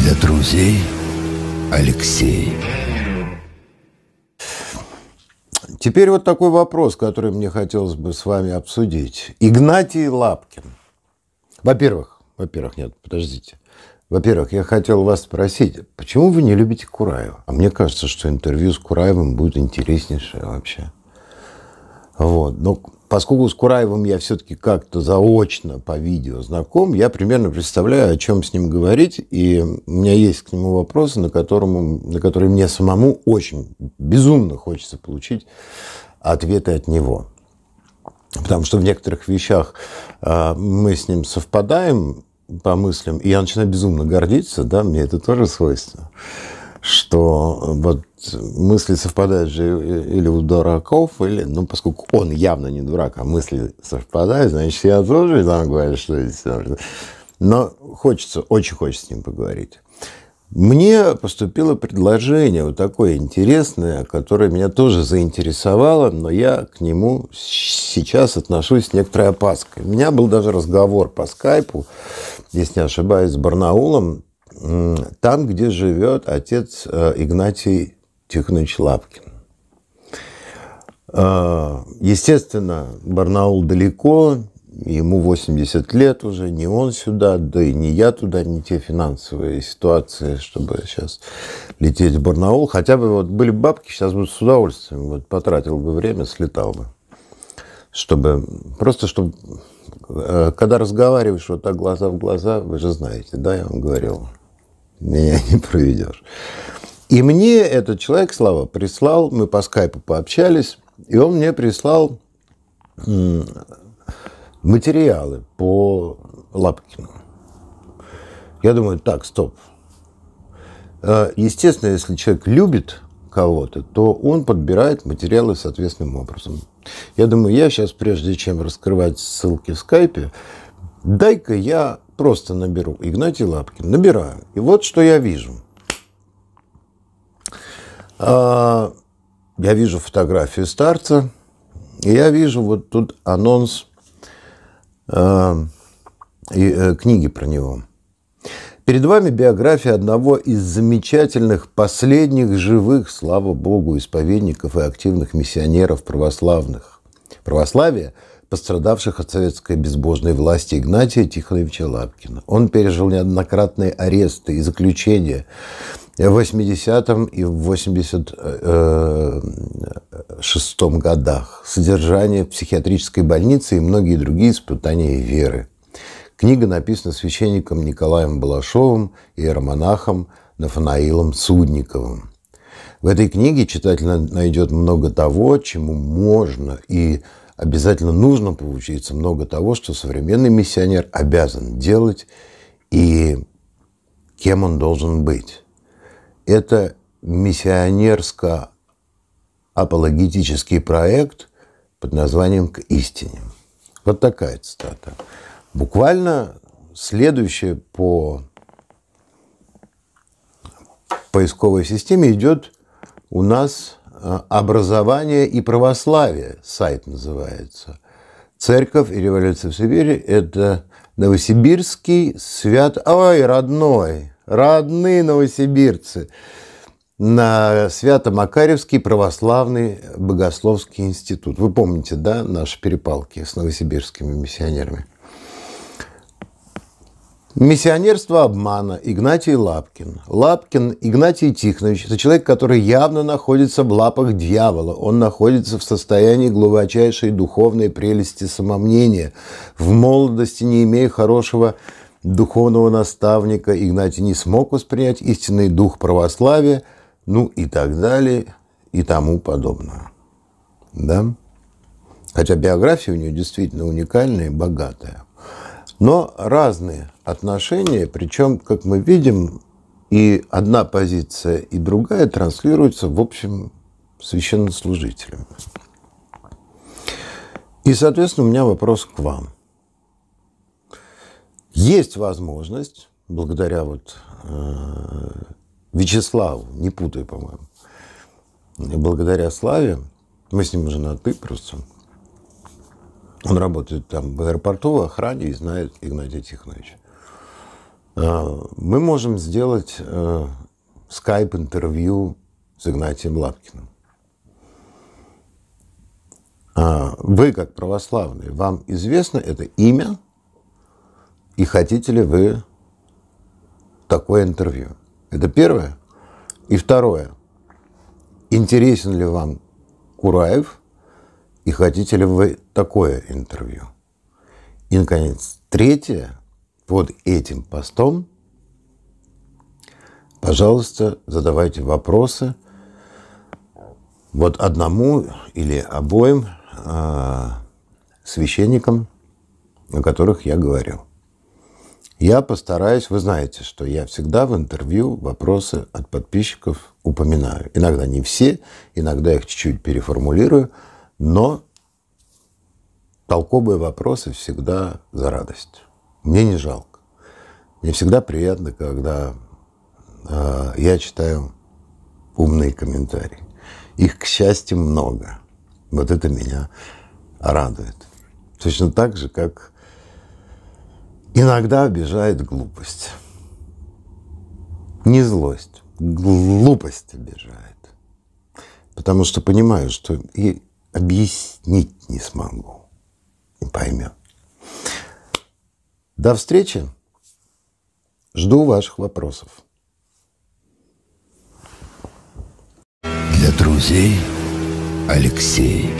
Для друзей Алексей. Теперь вот такой вопрос, который мне хотелось бы с вами обсудить. Игнатий Лапкин. Во-первых, во-первых, нет, подождите. Во-первых, я хотел вас спросить, почему вы не любите Кураева? А мне кажется, что интервью с Кураевым будет интереснейшее вообще. Вот. Но поскольку с Кураевым я все-таки как-то заочно по видео знаком, я примерно представляю, о чем с ним говорить, и у меня есть к нему вопросы, на, которому, на которые мне самому очень, безумно хочется получить ответы от него. Потому что в некоторых вещах а, мы с ним совпадаем по мыслям, и я начинаю безумно гордиться, да, мне это тоже свойственно что э, вот мысли совпадают же э, или у дураков, или, ну, поскольку он явно не дурак, а мысли совпадают, значит, я тоже там говорю, что это. Но хочется, очень хочется с ним поговорить. Мне поступило предложение вот такое интересное, которое меня тоже заинтересовало, но я к нему сейчас отношусь с некоторой опаской. У меня был даже разговор по скайпу, если не ошибаюсь, с Барнаулом, там, где живет отец э, Игнатий Тихонович Лапкин. А, естественно, Барнаул далеко, ему 80 лет уже, не он сюда, да и не я туда, не те финансовые ситуации, чтобы сейчас лететь в Барнаул. Хотя бы вот были бабки, сейчас бы с удовольствием вот, потратил бы время, слетал бы. Чтобы, просто чтобы, э, когда разговариваешь вот так глаза в глаза, вы же знаете, да, я вам говорил, меня не проведешь. И мне этот человек, Слава, прислал, мы по скайпу пообщались, и он мне прислал материалы по Лапкину. Я думаю, так, стоп. Э, естественно, если человек любит кого-то, то он подбирает материалы соответственным образом. Я думаю, я сейчас, прежде чем раскрывать ссылки в скайпе, дай-ка я Просто наберу. Игнатий Лапкин. Набираю. И вот что я вижу. А, я вижу фотографию старца. И я вижу вот тут анонс а, и, э, книги про него. Перед вами биография одного из замечательных последних живых, слава богу, исповедников и активных миссионеров православных. Православие – пострадавших от советской безбожной власти Игнатия Тихоновича Лапкина. Он пережил неоднократные аресты и заключения в 80-м и в 86-м э, э, годах, содержание в психиатрической больнице и многие другие испытания веры. Книга написана священником Николаем Балашовым и иеромонахом Нафанаилом Судниковым. В этой книге читатель найдет много того, чему можно и обязательно нужно поучиться много того, что современный миссионер обязан делать и кем он должен быть. Это миссионерско-апологетический проект под названием «К истине». Вот такая цитата. Буквально следующее по поисковой системе идет у нас Э, «Образование и православие» сайт называется. «Церковь и революция в Сибири» – это новосибирский свят... Ой, родной, родные новосибирцы! на Свято-Макаревский православный богословский институт. Вы помните, да, наши перепалки с новосибирскими миссионерами? Миссионерство обмана Игнатий Лапкин. Лапкин Игнатий Тихонович – это человек, который явно находится в лапах дьявола. Он находится в состоянии глубочайшей духовной прелести самомнения. В молодости, не имея хорошего духовного наставника, Игнатий не смог воспринять истинный дух православия, ну и так далее, и тому подобное. Да? Хотя биография у него действительно уникальная и богатая но разные отношения, причем, как мы видим, и одна позиция, и другая транслируются, в общем, священнослужителям. И, соответственно, у меня вопрос к вам. Есть возможность, благодаря вот э, Вячеславу, не путай, по-моему, благодаря Славе, мы с ним уже на «ты» просто – он работает там в аэропорту, в охране и знает Игнатия Тихоновича. А, мы можем сделать э, скайп-интервью с Игнатием Лапкиным. А, вы, как православные, вам известно это имя, и хотите ли вы такое интервью? Это первое. И второе. Интересен ли вам Кураев – и хотите ли вы такое интервью? И, наконец, третье, под этим постом, пожалуйста, задавайте вопросы вот одному или обоим э, священникам, о которых я говорил. Я постараюсь, вы знаете, что я всегда в интервью вопросы от подписчиков упоминаю. Иногда не все, иногда их чуть-чуть переформулирую – но толковые вопросы всегда за радость. Мне не жалко. Мне всегда приятно, когда э, я читаю умные комментарии. Их, к счастью, много. Вот это меня радует. Точно так же, как иногда обижает глупость. Не злость, глупость обижает. Потому что понимаю, что объяснить не смогу. Не поймет. До встречи. Жду ваших вопросов. Для друзей Алексей.